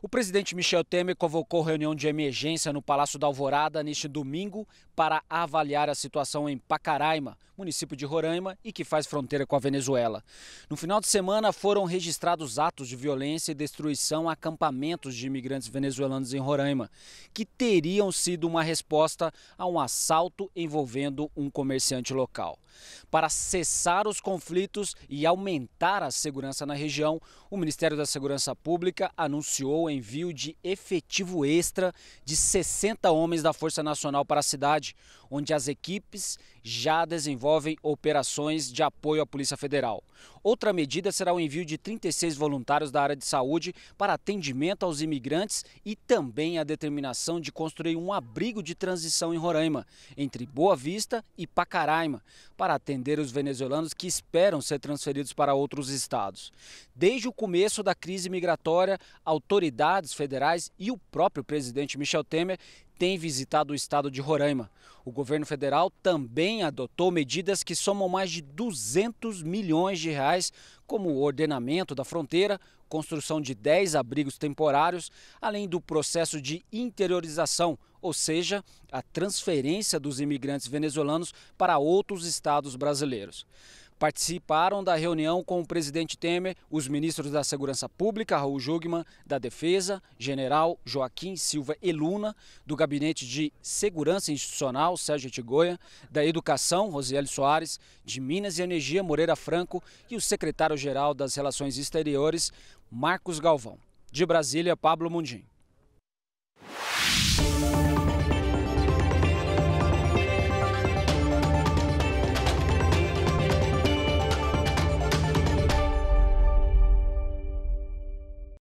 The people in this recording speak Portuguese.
O presidente Michel Temer convocou reunião de emergência no Palácio da Alvorada neste domingo para avaliar a situação em Pacaraima, município de Roraima e que faz fronteira com a Venezuela. No final de semana foram registrados atos de violência e destruição a acampamentos de imigrantes venezuelanos em Roraima, que teriam sido uma resposta a um assalto envolvendo um comerciante local. Para cessar os conflitos e aumentar a segurança na região, o Ministério da Segurança Pública anunciou envio de efetivo extra de 60 homens da Força Nacional para a cidade, onde as equipes já desenvolvem operações de apoio à Polícia Federal. Outra medida será o envio de 36 voluntários da área de saúde para atendimento aos imigrantes e também a determinação de construir um abrigo de transição em Roraima, entre Boa Vista e Pacaraima, para atender os venezuelanos que esperam ser transferidos para outros estados. Desde o começo da crise migratória, autoridades federais e o próprio presidente Michel Temer tem visitado o estado de Roraima. O governo federal também adotou medidas que somam mais de 200 milhões de reais, como o ordenamento da fronteira, construção de 10 abrigos temporários, além do processo de interiorização, ou seja, a transferência dos imigrantes venezuelanos para outros estados brasileiros participaram da reunião com o presidente Temer os ministros da Segurança Pública, Raul Jugman, da Defesa, General Joaquim Silva Eluna, do Gabinete de Segurança Institucional, Sérgio Tigoia, da Educação, Rosiele Soares, de Minas e Energia, Moreira Franco, e o secretário-geral das Relações Exteriores, Marcos Galvão. De Brasília, Pablo Mundim.